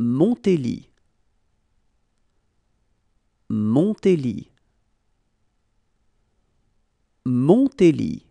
Montélie Montélie Montély.